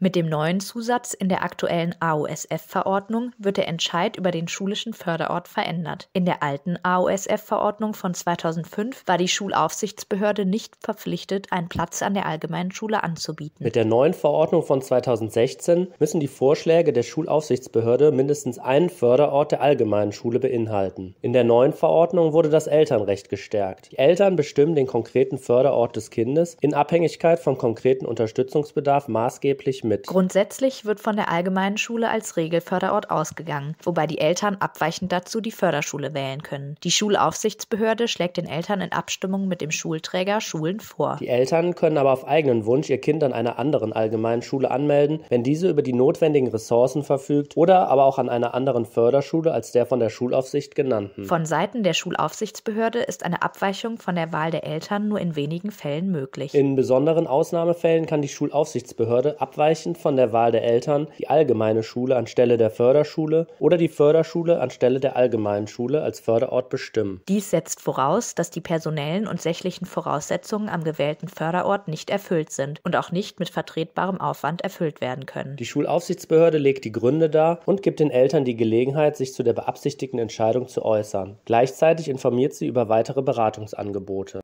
Mit dem neuen Zusatz in der aktuellen AOSF-Verordnung wird der Entscheid über den schulischen Förderort verändert. In der alten AOSF-Verordnung von 2005 war die Schulaufsichtsbehörde nicht verpflichtet, einen Platz an der allgemeinen Schule anzubieten. Mit der neuen Verordnung von 2016 müssen die Vorschläge der Schulaufsichtsbehörde mindestens einen Förderort der allgemeinen Schule beinhalten. In der neuen Verordnung wurde das Elternrecht gestärkt. Die Eltern bestimmen den konkreten Förderort des Kindes in Abhängigkeit vom konkreten Unterstützungsbedarf maßgeblich mit. Grundsätzlich wird von der allgemeinen Schule als Regelförderort ausgegangen, wobei die Eltern abweichend dazu die Förderschule wählen können. Die Schulaufsichtsbehörde schlägt den Eltern in Abstimmung mit dem Schulträger Schulen vor. Die Eltern können aber auf eigenen Wunsch ihr Kind an einer anderen allgemeinen Schule anmelden, wenn diese über die notwendigen Ressourcen verfügt oder aber auch an einer anderen Förderschule als der von der Schulaufsicht genannten. Von Seiten der Schulaufsichtsbehörde ist eine Abweichung von der Wahl der Eltern nur in wenigen Fällen möglich. In besonderen Ausnahmefällen kann die Schulaufsichtsbehörde abweichen abweichend von der Wahl der Eltern die allgemeine Schule anstelle der Förderschule oder die Förderschule anstelle der allgemeinen Schule als Förderort bestimmen. Dies setzt voraus, dass die personellen und sächlichen Voraussetzungen am gewählten Förderort nicht erfüllt sind und auch nicht mit vertretbarem Aufwand erfüllt werden können. Die Schulaufsichtsbehörde legt die Gründe dar und gibt den Eltern die Gelegenheit, sich zu der beabsichtigten Entscheidung zu äußern. Gleichzeitig informiert sie über weitere Beratungsangebote.